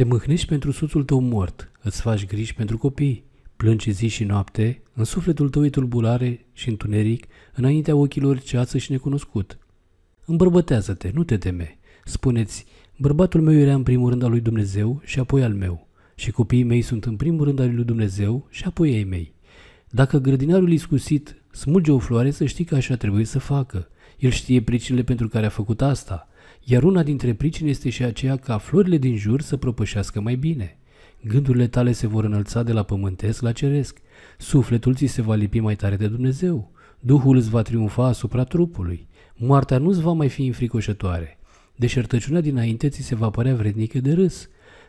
Te mâhnești pentru soțul tău mort, îți faci griji pentru copii, plângi zi și noapte, în sufletul tău e tulburare și întuneric, înaintea ochilor ceață și necunoscut. Îmbărbătează-te, nu te teme. Spuneți, bărbatul meu era în primul rând al lui Dumnezeu și apoi al meu, și copiii mei sunt în primul rând al lui Dumnezeu și apoi ei mei. Dacă grădinarul iscusit smulge o floare, să știi că așa trebuie să facă. El știe pricinile pentru care a făcut asta. Iar una dintre pricini este și aceea ca florile din jur să propășească mai bine. Gândurile tale se vor înălța de la pământesc la ceresc. Sufletul ți se va lipi mai tare de Dumnezeu. Duhul îți va triumfa asupra trupului. Moartea nu îți va mai fi înfricoșătoare. Deșertăciunea dinainte ți se va părea vrednică de râs.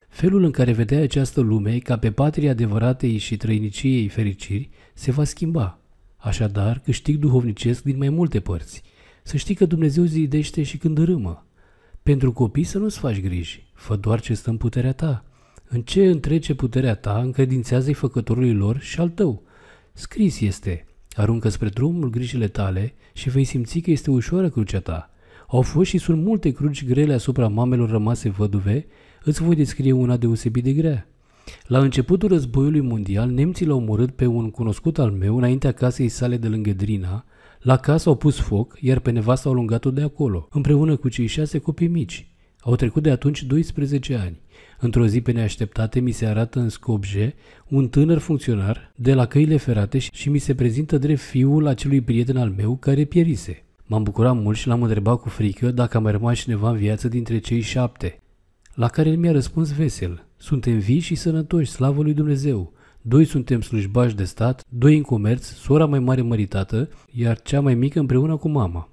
Felul în care vedeai această lume, ca pe patria adevăratei și trăiniciei fericiri, se va schimba. Așadar, câștig duhovnicesc din mai multe părți. Să știi că Dumnezeu zidește și când râmă. Pentru copii să nu-ți faci griji, fă doar ce stă în puterea ta. În ce întrece puterea ta, încredințează-i făcătorului lor și al tău. Scris este, aruncă spre drumul grijile tale și vei simți că este ușoară crucea ta. Au fost și sunt multe cruci grele asupra mamelor rămase văduve, îți voi descrie una deosebit de grea. La începutul războiului mondial, nemții l-au omorât pe un cunoscut al meu înaintea casei sale de lângă Drina, la casă au pus foc, iar pe nevasta au lungat-o de acolo, împreună cu cei șase copii mici. Au trecut de atunci 12 ani. Într-o zi pe neașteptate mi se arată în Scopje un tânăr funcționar de la căile ferate și mi se prezintă drept fiul acelui prieten al meu care pierise. M-am bucurat mult și l-am întrebat cu frică dacă a mai rămas cineva în viață dintre cei șapte. La care el mi-a răspuns vesel, suntem vii și sănătoși, slavă lui Dumnezeu doi suntem slujbași de stat, doi în comerț, sora mai mare măritată, iar cea mai mică împreună cu mama.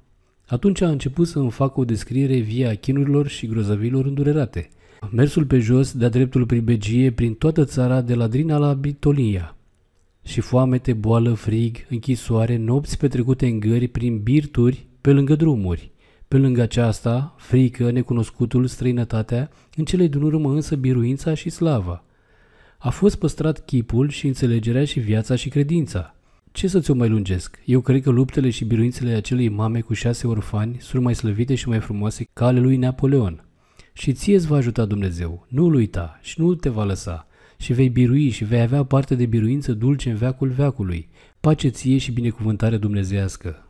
Atunci a început să îmi fac o descriere via chinurilor și grozavilor îndurerate. Mersul pe jos, de-a dreptul pribegie, prin toată țara, de la Drina la Bitolia. Și foamete, boală, frig, închisoare, nopți petrecute în gări, prin birturi, pe lângă drumuri. Pe lângă aceasta, frică, necunoscutul, străinătatea, în cele din urmă însă biruința și slava a fost păstrat chipul și înțelegerea și viața și credința. Ce să ți-o mai lungesc? Eu cred că luptele și biruințele acelei mame cu șase orfani sunt mai slăvite și mai frumoase ca ale lui Napoleon. Și ție îți va ajuta Dumnezeu, nu-l uita și nu te va lăsa. Și vei birui și vei avea parte de biruință dulce în veacul veacului. Pace ție și binecuvântare dumnezească.